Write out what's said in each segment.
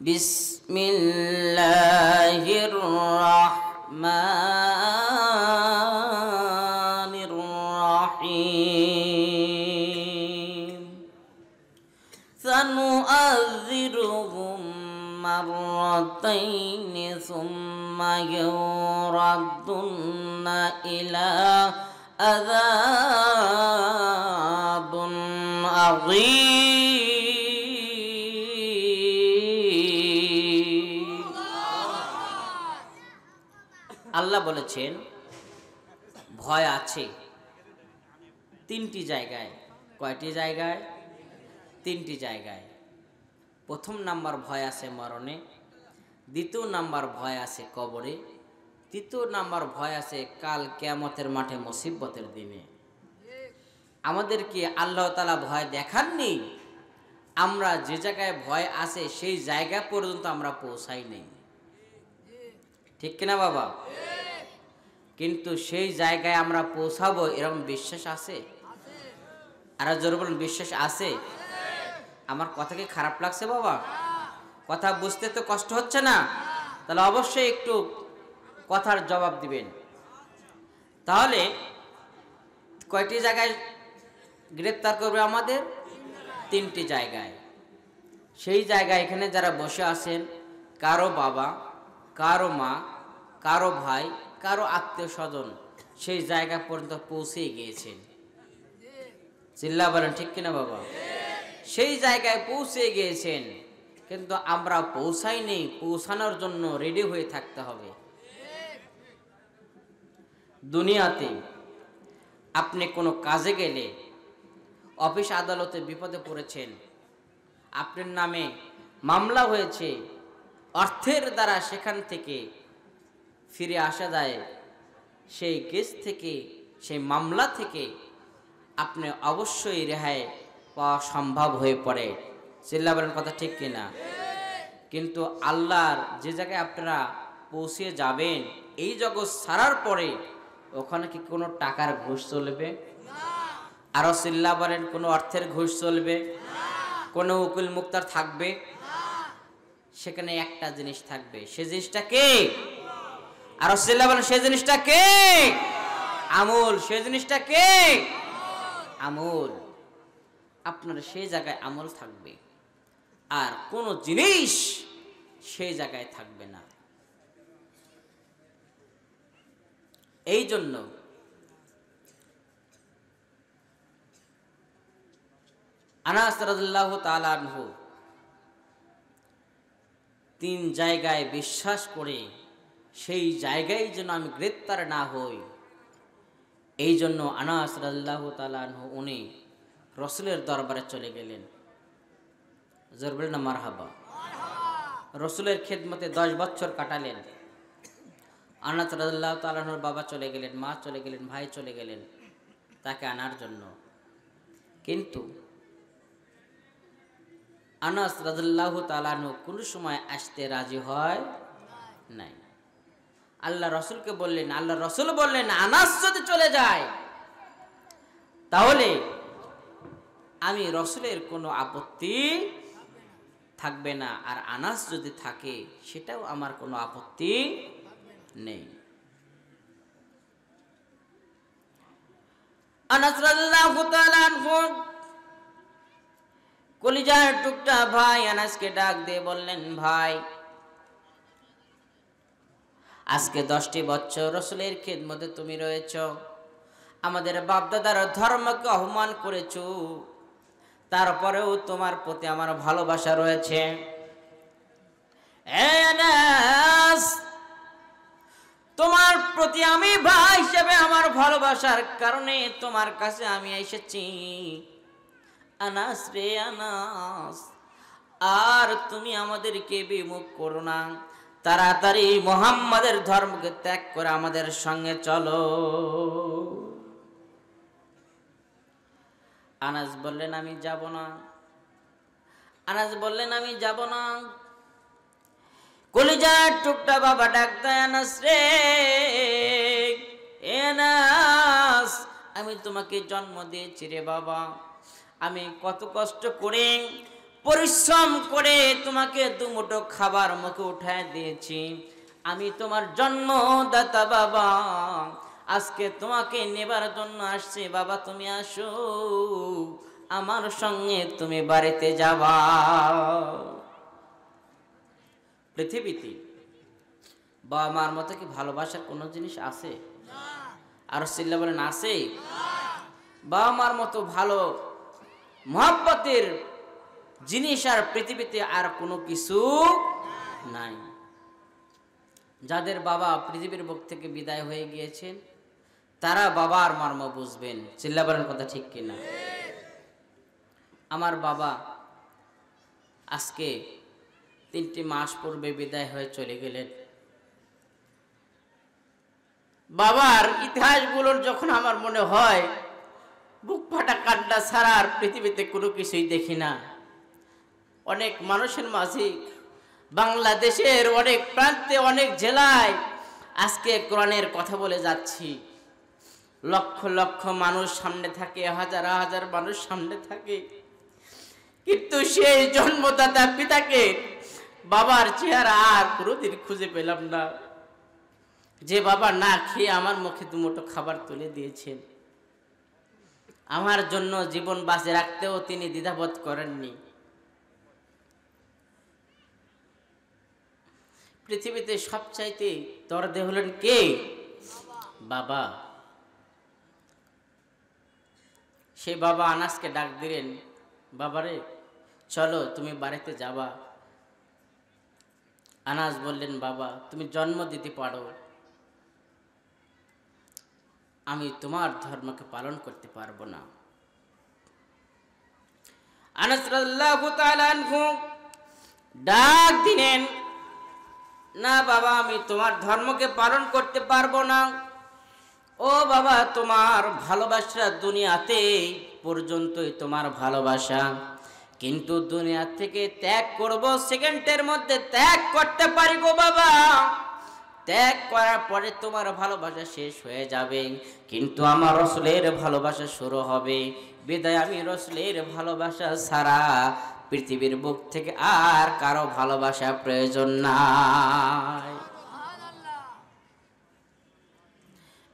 بسم الله الرحمن الرحيم سنؤذرهم مرتين ثم يردن إلى أذاب عظيم বলেছেন ভয় আছে তিনটি জায়গায় কয়টি জায়গায় তিনটি জায়গায় প্রথম নাম্বার ভয় আছে মরণে দ্বিতীয় নাম্বার ভয় আছে কবরে তৃতীয় নাম্বার ভয় আছে কাল কেমতের মাঠে মুসিবতের দিনে আমাদেরকে আল্লাহ তালা ভয় দেখাননি আমরা যে জায়গায় ভয় আছে সেই জায়গা পর্যন্ত আমরা পৌঁছাই নেই ঠিক কিনা বাবা কিন্তু সেই জায়গায় আমরা পৌঁছাবো এরকম বিশ্বাস আছে আর জোর বলুন বিশ্বাস আছে আমার কথা কি খারাপ লাগছে বাবা কথা বুঝতে তো কষ্ট হচ্ছে না তাহলে অবশ্যই একটু কথার জবাব দিবেন তাহলে কয়টি জায়গায় গ্রেপ্তার করবে আমাদের তিনটি জায়গায় সেই জায়গায় এখানে যারা বসে আছেন কারো বাবা কারো মা কারো ভাই কারো আত্মীয় স্বজন সেই জায়গা পর্যন্ত পৌঁছে গিয়েছেন চিল্লা বলেন ঠিক কিনা বাবা সেই জায়গায় পৌঁছে গিয়েছেন কিন্তু আমরা পৌঁছাইনি পৌঁছানোর জন্য রেডি হয়ে থাকতে হবে দুনিয়াতে আপনি কোনো কাজে গেলে অফিস আদালতে বিপদে পড়েছেন আপনার নামে মামলা হয়েছে অর্থের দ্বারা সেখান থেকে ফিরে আসা যায় সেই কেস থেকে সেই মামলা থেকে আপনি অবশ্যই রেহাই পাওয়া সম্ভব হয়ে পড়ে চিল্লা বলেন কথা ঠিক কিনা কিন্তু আল্লাহর যে জায়গায় আপনারা পৌঁছে যাবেন এই জগৎ ছাড়ার পরে ওখানে কি কোনো টাকার ঘুষ চলবে আরও চিল্লা বলেন কোনো অর্থের ঘুষ চলবে কোনো উকিল মুক্তার থাকবে সেখানে একটা জিনিস থাকবে সে জিনিসটা আর রসুল্লাহ বলেন সেই জিনিসটা কে আমল সেই জিনিসটা কে আমল আপনার সেই জায়গায় আমল থাকবে আর কোনো জিনিস সেই জায়গায় থাকবে না এই জন্য আনাস রাজুল্লাহ আনহু তিন জায়গায় বিশ্বাস করে সেই জায়গায় যেন আমি গ্রেপ্তার না হই এই জন্য আনাস রাজ্লাহ তালু উনি রসুলের দরবারে চলে গেলেন জরবুল না হাবা রসুলের খেদমতে দশ বছর কাটালেন আনাস রাজ্লাহ তালাহর বাবা চলে গেলেন মা চলে গেলেন ভাই চলে গেলেন তাকে আনার জন্য কিন্তু আনাস রাজ্লাহ তালানু কোনো সময় আসতে রাজি হয় নাই আল্লাহ রসুলকে বললেন আল্লাহ রসুল বললেন আনাস যদি চলে যায় তাহলে আমি রসুলের কোনো আপত্তি থাকবে না আর আনাস যদি থাকে সেটাও আমার কোনো আপত্তি নেই আনাস কলিজার টুকটা ভাই আনাসকে ডাক দিয়ে বললেন ভাই আজকে দশটি বছর রসুলের খেদমতে তুমি রয়েছ আমাদের বাপদাদার ধর্মকে অপমান করেছ তারপরেও তোমার প্রতি আমার ভালোবাসা রয়েছে তোমার প্রতি আমি ভাই হিসেবে আমার ভালোবাসার কারণে তোমার কাছে আমি এসেছি আনাস রে আনাস আর তুমি আমাদেরকে বিমুখ করো না তাড়াতাড়ি মোহাম্মদের ধর্মকে ত্যাগ করে আমাদের সঙ্গে চলো আনাজ বললেন আমি যাব না আনাজ বললেন আমি যাব না কলিজা টুকটা বাবা ডাক্তার আনাস রে এনাস আমি তোমাকে জন্ম দিয়েছি রে বাবা আমি কত কষ্ট করে পরিশ্রম করে তোমাকে দুমুটো খাবার মুখে উঠায় দিয়েছি আমি তোমার জন্মদাতা বাবা আজকে তোমাকে নেবার জন্য আসছে বাবা তুমি আসো আমার সঙ্গে তুমি বাড়িতে যাবা পৃথিবীতে বাবা মার মতো কি ভালোবাসার কোনো জিনিস আছে আর সিল্লা বলেন আছে বাবা মার মতো ভালো মহাব্বতের জিনিস আর পৃথিবীতে আর কোনো কিছু নাই যাদের বাবা পৃথিবীর বুক থেকে বিদায় হয়ে গিয়েছেন তারা বাবার মর্ম বুঝবেন চিল্লাবারের কথা ঠিক কিনা আমার বাবা আজকে তিনটি মাস পূর্বে বিদায় হয়ে চলে গেলেন বাবার ইতিহাসগুলোর যখন আমার মনে হয় বুক ফাটা কান্না ছাড়া আর পৃথিবীতে কোনো কিছুই দেখি না অনেক মানুষের মাঝে বাংলাদেশের অনেক প্রান্তে অনেক জেলায় আজকে কোরআনের কথা বলে যাচ্ছি লক্ষ লক্ষ মানুষ সামনে থাকে হাজার হাজার মানুষ সামনে থাকে কিন্তু সেই জন্মদাতা পিতাকে বাবার চেহারা আর কোনোদিন খুঁজে পেলাম না যে বাবা না খেয়ে আমার মুখে দুমোটো খাবার তুলে দিয়েছেন আমার জন্য জীবন বাঁচে রাখতেও তিনি দ্বিধাবোধ করেননি পৃথিবীতে সবচাইতে দরদে হলেন কে বাবা সে বাবা আনাসকে ডাক দিলেন বাবারে চলো তুমি বাড়িতে যাবা আনাস বললেন বাবা তুমি জন্ম দিতে পারো আমি তোমার ধর্মকে পালন করতে পারবো না আনাস রাল্লাহ ডাক দিলেন না বাবা আমি তোমার ধর্মকে পালন করতে পারবো না ও বাবা তোমার ভালোবাসা দুনিয়াতে পর্যন্তই তোমার ভালোবাসা কিন্তু দুনিয়া থেকে ত্যাগ করব সেকেন্ডের মধ্যে ত্যাগ করতে পারি গো বাবা ত্যাগ করার পরে তোমার ভালোবাসা শেষ হয়ে যাবে কিন্তু আমার রসলের ভালোবাসা শুরু হবে বিদায় আমি রসলের ভালোবাসা ছাড়া পৃথিবীর বুক থেকে আর কারো ভালোবাসা প্রয়োজন নাই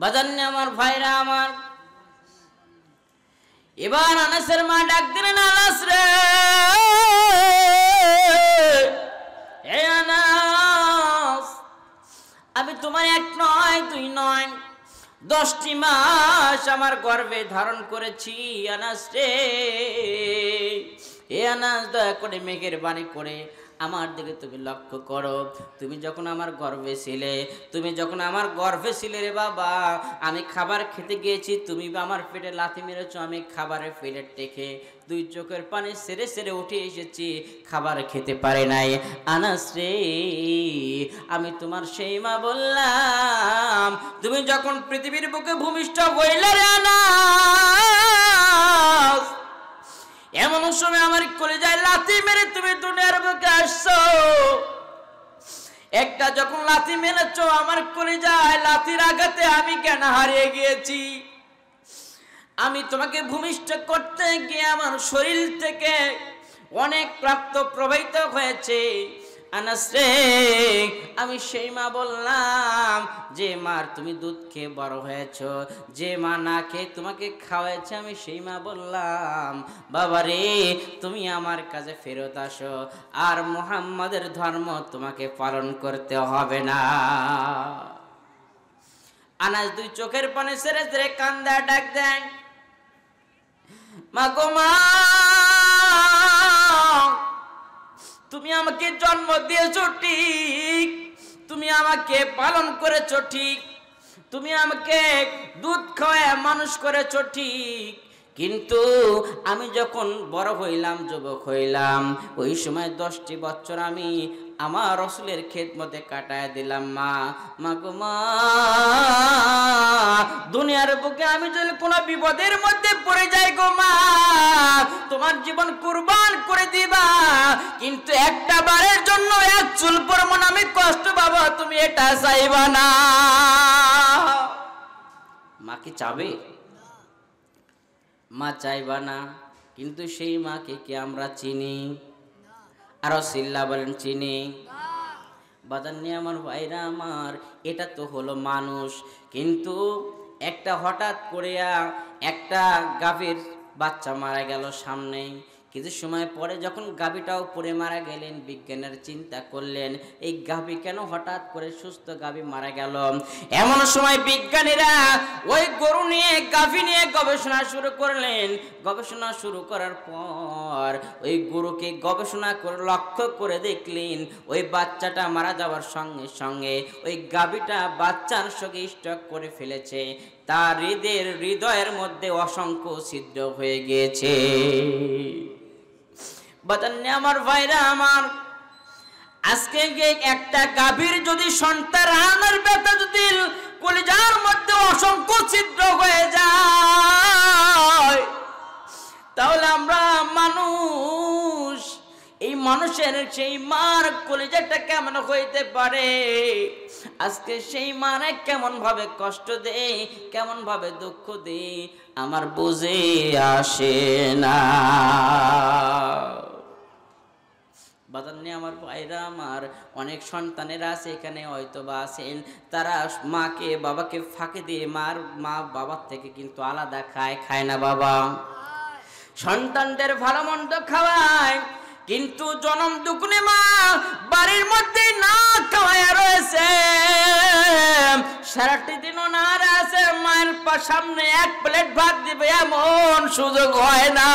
বাজান্নে আমার ভাইরা আমার এবার আনাসের মা ডাক দিলেন আনাস রে আনাস আমি তোমার এক নয় দুই নয় দশটি মাস আমার গর্বে ধারণ করেছি আনাস রে হে আনাস দয়া করে মেঘের বাণী করে আমার দিকে তুমি লক্ষ্য করো তুমি যখন আমার গর্ভে ছিলে তুমি যখন আমার গর্ভে ছিলে রে বাবা আমি খাবার খেতে গিয়েছি তুমি বা আমার পেটে লাথি মেরেছ আমি খাবারের পেটে টেকে দুই চোখের পানি সেরে সেরে উঠে এসেছি খাবার খেতে পারে নাই আনাস রে আমি তোমার সেই মা বললাম তুমি যখন পৃথিবীর বুকে ভূমিষ্ঠ হইলে রে আনা এমন সময় আমার কলেজায় লাথি মেরে তুমি দুনিয়ার বুকে আসছো একটা যখন লাথি মেরেছ আমার কলেজায় লাথির আঘাতে আমি কেন হারিয়ে গিয়েছি আমি তোমাকে ভূমিষ্ঠ করতে গিয়ে আমার শরীর থেকে অনেক প্রাপ্ত প্রবাহিত হয়েছে আনাস রে আমি সেই মা বললাম যে মার তুমি দুধ খেয়ে বড় হয়েছ যে মা না খেয়ে তোমাকে খাওয়াইছে আমি সেই মা বললাম বাবা রে তুমি আমার কাছে ফেরত আসো আর মোহাম্মদের ধর্ম তোমাকে পালন করতে হবে না আনাজ দুই চোখের পানে সেরে সেরে কান্দা ডাক দেন মা গো মা তুমি আমাকে জন্ম দিয়েছ ঠিক তুমি আমাকে পালন করেছ ঠিক তুমি আমাকে দুধ খাওয়ায় মানুষ করেছ ঠিক কিন্তু আমি যখন বড় হইলাম যুবক হইলাম ওই সময় দশটি বছর আমি আমার রসুলের মধ্যে কাটায় দিলাম মা মা গো মা দুনিয়ার বুকে আমি যদি কোনো বিপদের মধ্যে পড়ে যাই গো মা তোমার জীবন কুরবান করে দিবা কিন্তু একটা বারের জন্য এক চুল পরমন আমি কষ্ট পাবো তুমি এটা চাইবা না মা কি চাবে মা চাইবা না কিন্তু সেই মাকে কি আমরা চিনি আরো সিল্লা বলেন চিনি বাদান্নি নিয়ে আমার ভাইরা আমার এটা তো হলো মানুষ কিন্তু একটা হঠাৎ করিয়া একটা গাভীর বাচ্চা মারা গেল সামনেই কিছু সময় পরে যখন গাভীটাও পড়ে মারা গেলেন বিজ্ঞানের চিন্তা করলেন এই গাভী কেন হঠাৎ করে সুস্থ গাভী মারা গেল এমন সময় বিজ্ঞানীরা ওই গরু নিয়ে গাভী নিয়ে গবেষণা শুরু করলেন গবেষণা শুরু করার পর ওই গরুকে গবেষণা করে লক্ষ্য করে দেখলেন ওই বাচ্চাটা মারা যাওয়ার সঙ্গে সঙ্গে ওই গাভীটা বাচ্চার সঙ্গে স্টক করে ফেলেছে তার হৃদের হৃদয়ের মধ্যে অসংখ্য ছিদ্র হয়ে গিয়েছে বাতান্নে আমার ভাইরা আমার আজকে একটা গাভীর যদি সন্তান আনার ব্যথা যদি কলিজার মধ্যে অসংখ্য ছিদ্র হয়ে যায় তাহলে আমরা মানুষ এই মানুষের সেই মার কলিজাটা কেমন হইতে পারে আজকে সেই মারে কেমন ভাবে কষ্ট দেয় কেমন ভাবে দুঃখ দেয় আমার বুঝে আসে না বাদান্নে আমার ভাইরা আমার অনেক সন্তানেরা আছে এখানে হয়তো বা আছেন তারা মাকে বাবাকে ফাঁকে দিয়ে মার মা বাবার থেকে কিন্তু আলাদা খায় খায় না বাবা সন্তানদের ভালো মন্দ খাওয়ায় কিন্তু জনম দুকুনে মা বাড়ির মধ্যে না খাওয়ায় রয়েছে সারাটি দিনও না আছে মায়ের সামনে এক প্লেট ভাত দিবে এমন সুযোগ হয় না